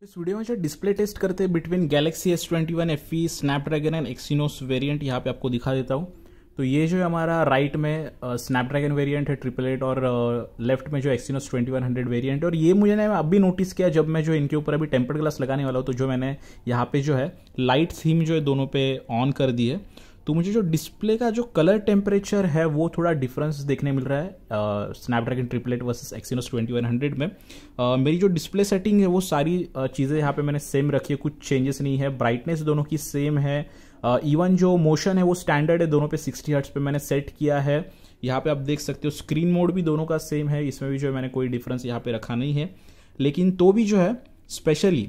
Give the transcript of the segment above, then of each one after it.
तो इस वीडियो में जो डिस्प्ले टेस्ट करते हैं between Galaxy S twenty one F E Snapdragon and Exynos variant यहाँ पे आपको दिखा देता हूँ तो ये जो है हमारा राइट में स्नैपड्रैगन वेरिएंट है ट्रिपल एट और लेफ्ट में जो Exynos twenty one hundred variant और ये मुझे ना अभी नोटिस किया जब मैं जो इनके ऊपर अभी टेम्पर्ड ग्लास लगाने वाला हूँ तो जो मैंने यहाँ पे जो है लाइट थीम जो है दोनों पे ऑन कर दी है तो मुझे जो डिस्प्ले का जो कलर टेम्परेचर है वो थोड़ा डिफरेंस देखने मिल रहा है स्नैपड्रैगन ट्रिपलेट वर्सेस एक्सिनोस 2100 में uh, मेरी जो डिस्प्ले सेटिंग है वो सारी uh, चीज़ें यहाँ पे मैंने सेम रखी है कुछ चेंजेस नहीं है ब्राइटनेस दोनों की सेम है इवन uh, जो मोशन है वो स्टैंडर्ड है दोनों पे सिक्सटी हर्ट्स पे मैंने सेट किया है यहाँ पे आप देख सकते हो स्क्रीन मोड भी दोनों का सेम है इसमें भी जो है मैंने कोई डिफरेंस यहाँ पे रखा नहीं है लेकिन तो भी जो है स्पेशली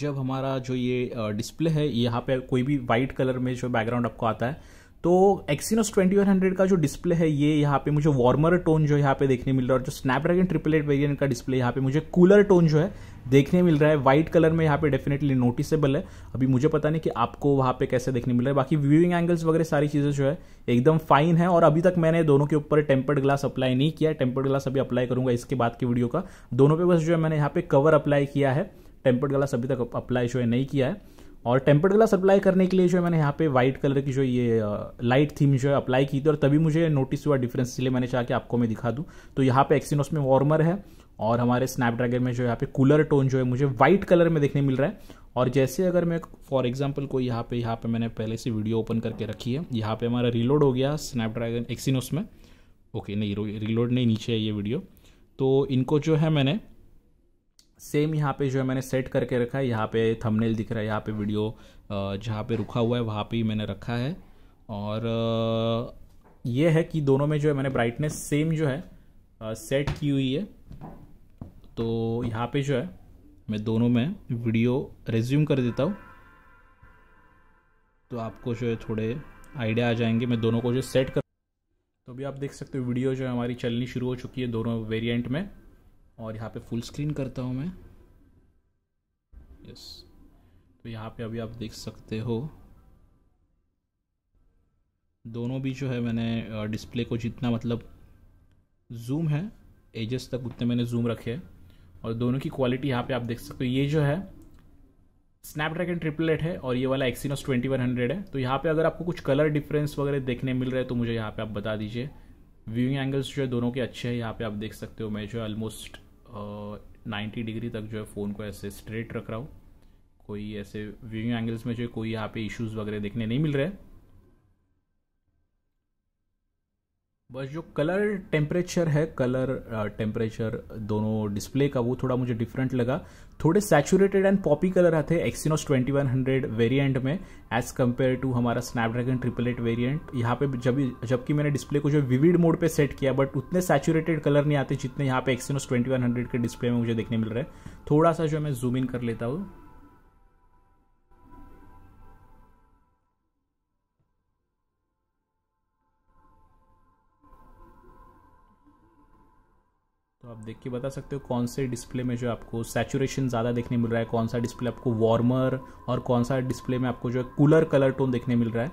जब हमारा जो ये डिस्प्ले है यहाँ पे कोई भी वाइट कलर में जो बैकग्राउंड आपको आता है तो एक्सीनोस ट्वेंटी वन हंड्रेड का जो डिस्प्ले है ये यहाँ पे मुझे वार्मर टोन जो यहाँ पे देखने मिल रहा है और जो स्नैपड्रैगन ट्रिपल एट वेरियंट का डिस्प्ले यहाँ पे मुझे कूलर टोन जो है देखने मिल रहा है व्हाइट कलर में यहाँ पे डेफिनेटली नोटिसेबल है अभी मुझे पता नहीं कि आपको वहाँ पे कैसे देखने मिल रहा है बाकी व्यूइंग एंगल्स वगैरह सारी चीज़ें जो है एकदम फाइन है और अभी तक मैंने दोनों के ऊपर टेम्पर्ड ग्लास अप्लाई नहीं किया टेम्पर्ड ग्लास अभी अप्लाई करूंगा इसके बाद की वीडियो का दोनों पे बस जो है मैंने यहाँ पे कवर अप्लाई किया है टेम्पर्ड ग्लास अभी तक अप्लाई जो है नहीं किया है और टेम्पर्ड ग्लास अप्लाई करने के लिए जो है मैंने यहाँ पे व्हाइट कलर की जो ये लाइट थीम जो है अप्लाई की थी और तभी मुझे नोटिस हुआ डिफरेंस इसलिए मैंने चाह के आपको मैं दिखा दूँ तो यहाँ पे एक्सिनोस में वार्मर है और हमारे स्नैपड्रैगन में जो यहाँ पे कूलर टोन जो है मुझे व्हाइट कलर में देखने मिल रहा है और जैसे अगर मैं फॉर एग्जाम्पल कोई यहाँ पे यहाँ पे मैंने पहले से वीडियो ओपन करके रखी है यहाँ पे हमारा रीलोड हो गया स्नैपड्रैगन एक्सिनोस में ओके नहीं रिलोड नहीं नीचे है ये वीडियो तो इनको जो है मैंने सेम यहाँ पे जो है मैंने सेट करके रखा है यहाँ पे थंबनेल दिख रहा है यहाँ पे वीडियो जहाँ पे रुका हुआ है वहाँ पे ही मैंने रखा है और ये है कि दोनों में जो है मैंने ब्राइटनेस सेम जो है सेट की हुई है तो यहाँ पे जो है मैं दोनों में वीडियो रेज्यूम कर देता हूँ तो आपको जो है थोड़े आइडिया आ जाएंगे मैं दोनों को जो सेट कर तो अभी आप देख सकते हो वीडियो जो है हमारी चलनी शुरू हो चुकी है दोनों वेरिएंट में और यहाँ पे फुल स्क्रीन करता हूँ मैं यस तो यहाँ पे अभी आप देख सकते हो दोनों भी जो है मैंने डिस्प्ले को जितना मतलब जूम है एजेस तक उतने मैंने जूम रखे है और दोनों की क्वालिटी यहाँ पे आप देख सकते हो ये जो है स्नैपड्रैगन ट्रिपलेट है और ये वाला एक्सीनोस ट्वेंटी वन हंड्रेड है तो यहाँ पे अगर आपको कुछ कलर डिफरेंस वगैरह देखने मिल रहा है तो मुझे यहाँ पे आप बता दीजिए व्यूइंग एंगल्स जो है दोनों के अच्छे हैं यहाँ पे आप देख सकते हो मैं जो है ऑलमोस्ट नाइन्टी डिग्री तक जो है फ़ोन को ऐसे स्ट्रेट रख रहा हूँ कोई ऐसे व्यूइंग एंगल्स में जो कोई यहाँ पे इश्यूज़ वगैरह देखने नहीं मिल रहे हैं बस जो कलर टेम्परेचर है कलर टेम्परेचर दोनों डिस्प्ले का वो थोड़ा मुझे डिफरेंट लगा थोड़े सैचुरेटेड एंड पॉपी कलर आते हैं एक्सिनोस 2100 वेरिएंट में एज कम्पेयर टू हमारा स्नैपड्रैगन ट्रिपल एट वेरियंट यहाँ पे जब जबकि मैंने डिस्प्ले को जो विविड मोड पे सेट किया बट उतने सैचुरेटेड कलर नहीं आते जितने यहाँ पे एक्सिनोस 2100 के डिस्प्ले में मुझे देखने मिल रहे हैं थोड़ा सा जो मैं जूम इन कर लेता हूँ आप देख के बता सकते हो कौन से डिस्प्ले में जो आपको सैचुरेशन ज़्यादा देखने मिल रहा है कौन सा डिस्प्ले आपको वार्मर और कौन सा डिस्प्ले में आपको जो है कूलर कलर टोन देखने मिल रहा है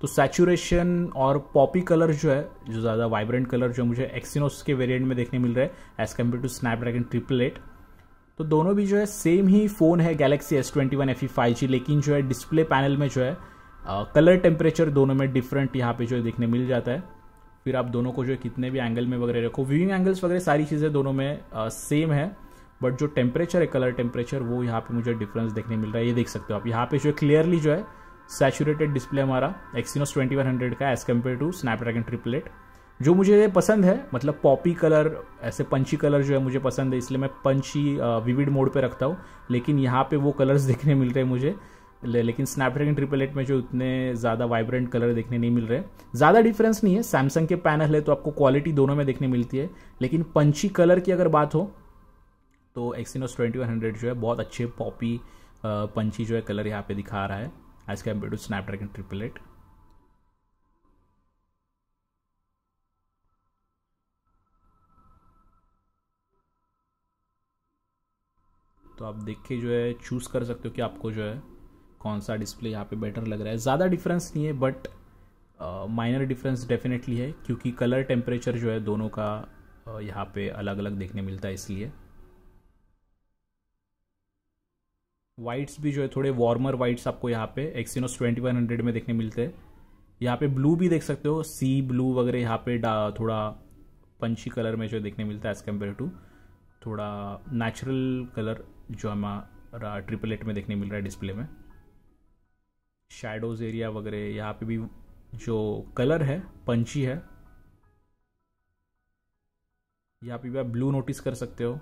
तो सैचुरेशन और पॉपी कलर जो है जो ज़्यादा वाइब्रेंट कलर जो मुझे एक्सिनोस के वेरिएंट में देखने मिल रहा है as compare to Snapdragon triple eight तो दोनों भी जो है सेम ही फ़ोन है Galaxy S twenty one F E five G लेकिन जो है डिस्प्ले पैनल में जो है कलर टेम्परेचर दोनों में डिफरेंट यहाँ पे जो है देखने मिल जाता है फिर आप दोनों को जो है कितने भी एंगल में वगैरह रखो व्यूइंग एंगल्स वगैरह सारी चीज़ें दोनों में आ, सेम है बट जो टेम्परेचर है कलर टेम्परेचर वो यहाँ पे मुझे डिफरेंस देखने मिल रहा है ये देख सकते हो आप यहाँ पे जो है क्लियरली जो है सैचुरेटेड डिस्प्ले हमारा एक्सिनोस 2100 का as compare to Snapdragon triple eight जो मुझे पसंद है मतलब पॉपी कलर ऐसे पंची कलर जो है मुझे पसंद है इसलिए मैं पंची विविड मोड पे रखता हूँ लेकिन यहाँ पे वो कलर्स देखने मिल रहे हैं मुझे ले, लेकिन स्नैपड्रैगन ट्रिपल एट में जो इतने ज़्यादा वाइब्रेंट कलर देखने नहीं मिल रहे ज़्यादा डिफरेंस नहीं है सैमसंग के पैनल है तो आपको क्वालिटी दोनों में देखने मिलती है लेकिन पंची कलर की अगर बात हो तो एक्सिनोस ट्वेंटी वन हंड्रेड जो है बहुत अच्छे पॉपी पंची जो है कलर यहाँ पे दिखा रहा है as compare to Snapdragon triple eight तो आप देख के जो है चूज़ कर सकते हो कि आपको जो है कौन सा डिस्प्ले यहाँ पे बेटर लग रहा है ज़्यादा डिफरेंस नहीं है बट माइनर डिफरेंस डेफिनेटली है क्योंकि कलर टेम्परेचर जो है दोनों का uh, यहाँ पे अलग अलग देखने मिलता है इसलिए वाइट्स भी जो है थोड़े वार्मर वाइट्स आपको यहाँ पे एक्सिनोस ट्वेंटी वन हंड्रेड में देखने मिलते हैं यहाँ पे ब्लू भी देख सकते हो सी ब्लू वगैरह यहाँ पे थोड़ा पंची कलर में जो देखने मिलता है एज़ कम्पेयर टू थोड़ा नेचुरल कलर जो हमारा ट्रिपल एट में देखने मिल रहा है डिस्प्ले में शेडोज एरिया वगैरह यहाँ पे भी जो कलर है पंची है यहाँ पे भी आप ब्लू नोटिस कर सकते हो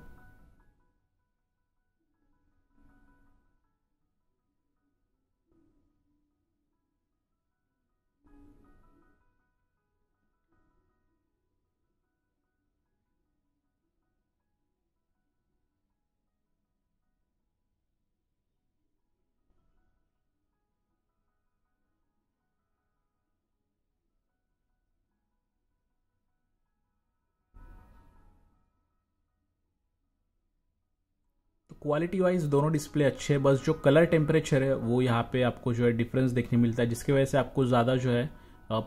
क्वालिटी वाइज दोनों डिस्प्ले अच्छे हैं बस जो कलर टेम्परेचर है वो यहाँ पे आपको जो है डिफरेंस देखने मिलता है जिसकी वजह से आपको ज़्यादा जो है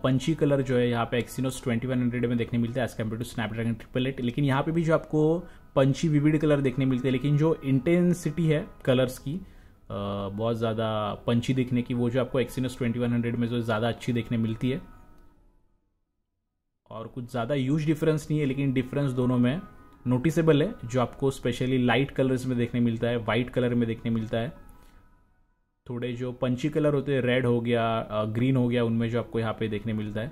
पंची कलर जो है यहाँ पे एक्सिनोस 2100 में देखने मिलता है as compare to Snapdragon triple eight लेकिन यहाँ पे भी जो आपको पंची विविड कलर देखने मिलते हैं लेकिन जो इंटेंसिटी है कलर्स की बहुत ज़्यादा पंची देखने की वो जो आपको एक्सिनोस 2100 में जो ज़्यादा अच्छी देखने मिलती है और कुछ ज़्यादा यूज डिफरेंस नहीं है लेकिन डिफरेंस दोनों में नोटिसेबल है जो आपको स्पेशली लाइट कलर्स में देखने मिलता है वाइट कलर में देखने मिलता है थोड़े जो पंची कलर होते हैं रेड हो गया ग्रीन हो गया उनमें जो आपको यहाँ पे देखने मिलता है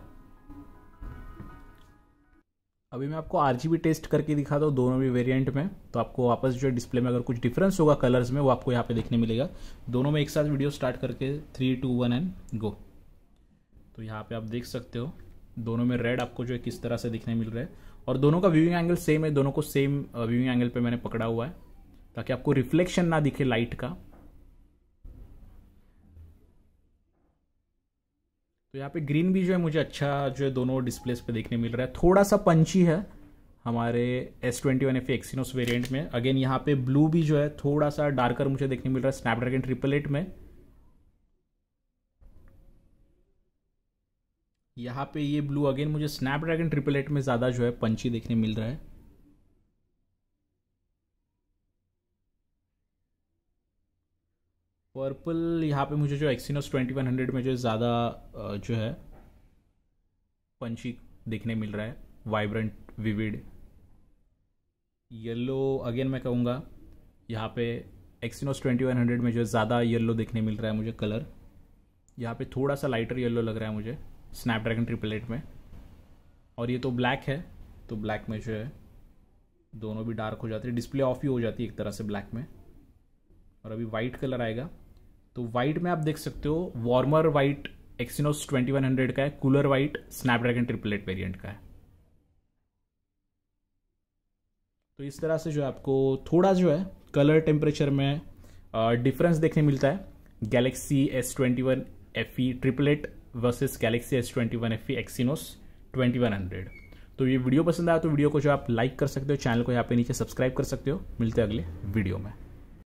अभी मैं आपको आर टेस्ट करके दिखाता हूँ दोनों भी वेरिएंट में तो आपको वापस जो डिस्प्ले में अगर कुछ डिफरेंस होगा कलर्स में वो आपको यहाँ पे देखने मिलेगा दोनों में एक साथ वीडियो स्टार्ट करके three two one and go तो यहाँ पे आप देख सकते हो दोनों में रेड आपको जो है किस तरह से दिखने मिल रहा है और दोनों का व्यूइंग एंगल सेम है दोनों को सेम व्यूइंग एंगल पे मैंने पकड़ा हुआ है ताकि आपको रिफ्लेक्शन ना दिखे लाइट का तो यहाँ पे ग्रीन भी जो है मुझे अच्छा जो है दोनों डिस्प्लेस पे देखने मिल रहा है थोड़ा सा पंची है हमारे S twenty one F Exynos variant में अगेन यहाँ पे ब्लू भी जो है थोड़ा सा डार्कर मुझे देखने मिल रहा है स्नैपड्रैगन ट्रिपल एट में यहाँ पे ये ब्लू अगेन मुझे स्नैपड्रैगन ट्रिपल एट में ज़्यादा जो है पंची देखने मिल रहा है पर्पल यहाँ पे मुझे जो एक्सिनोस ट्वेंटी वन हंड्रेड में जो ज़्यादा जो है पंची देखने मिल रहा है वाइब्रेंट विविड येलो अगेन मैं कहूँगा यहाँ पे एक्सिनोस ट्वेंटी वन हंड्रेड में जो ज़्यादा येलो देखने मिल रहा है मुझे कलर यहाँ पे थोड़ा सा लाइटर येलो लग रहा है मुझे स्नैपड्रैगन ट्रिपल एट में और ये तो ब्लैक है तो ब्लैक में जो है दोनों भी डार्क हो जाती है डिस्प्ले ऑफ ही हो जाती है एक तरह से ब्लैक में और अभी वाइट कलर आएगा तो वाइट में आप देख सकते हो वार्मर वाइट एक्सिनोस 2100 का है cooler white Snapdragon triple eight variant का है तो इस तरह से जो है आपको थोड़ा जो है कलर टेम्परेचर में डिफरेंस देखने मिलता है Galaxy S twenty one F E triple eight versus Galaxy S twenty one F Exynos twenty one hundred तो ये वीडियो पसंद आया तो वीडियो को जो आप लाइक कर सकते हो चैनल को यहाँ पे नीचे सब्सक्राइब कर सकते हो मिलते हैं अगले वीडियो में